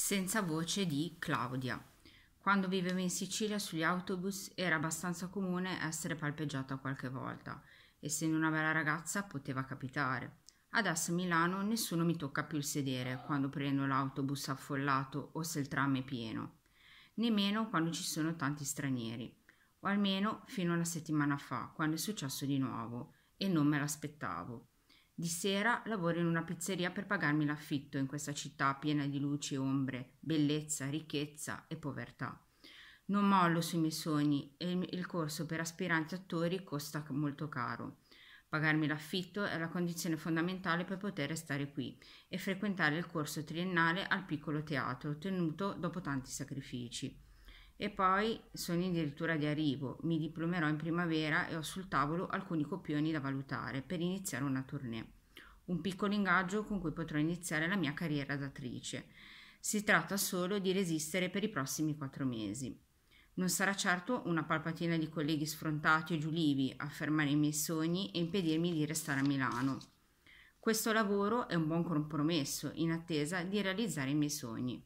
senza voce di Claudia. Quando vivevo in Sicilia sugli autobus era abbastanza comune essere palpeggiata qualche volta. Essendo una bella ragazza poteva capitare. Adesso a Milano nessuno mi tocca più il sedere quando prendo l'autobus affollato o se il tram è pieno, nemmeno quando ci sono tanti stranieri, o almeno fino a una settimana fa, quando è successo di nuovo, e non me l'aspettavo. Di sera lavoro in una pizzeria per pagarmi l'affitto in questa città piena di luci e ombre, bellezza, ricchezza e povertà. Non mollo sui miei sogni e il corso per aspiranti attori costa molto caro. Pagarmi l'affitto è la condizione fondamentale per poter restare qui e frequentare il corso triennale al piccolo teatro ottenuto dopo tanti sacrifici e poi sono addirittura di arrivo. Mi diplomerò in primavera e ho sul tavolo alcuni copioni da valutare per iniziare una tournée. Un piccolo ingaggio con cui potrò iniziare la mia carriera d'attrice. Si tratta solo di resistere per i prossimi quattro mesi. Non sarà certo una palpatina di colleghi sfrontati o giulivi a fermare i miei sogni e impedirmi di restare a Milano. Questo lavoro è un buon compromesso in attesa di realizzare i miei sogni.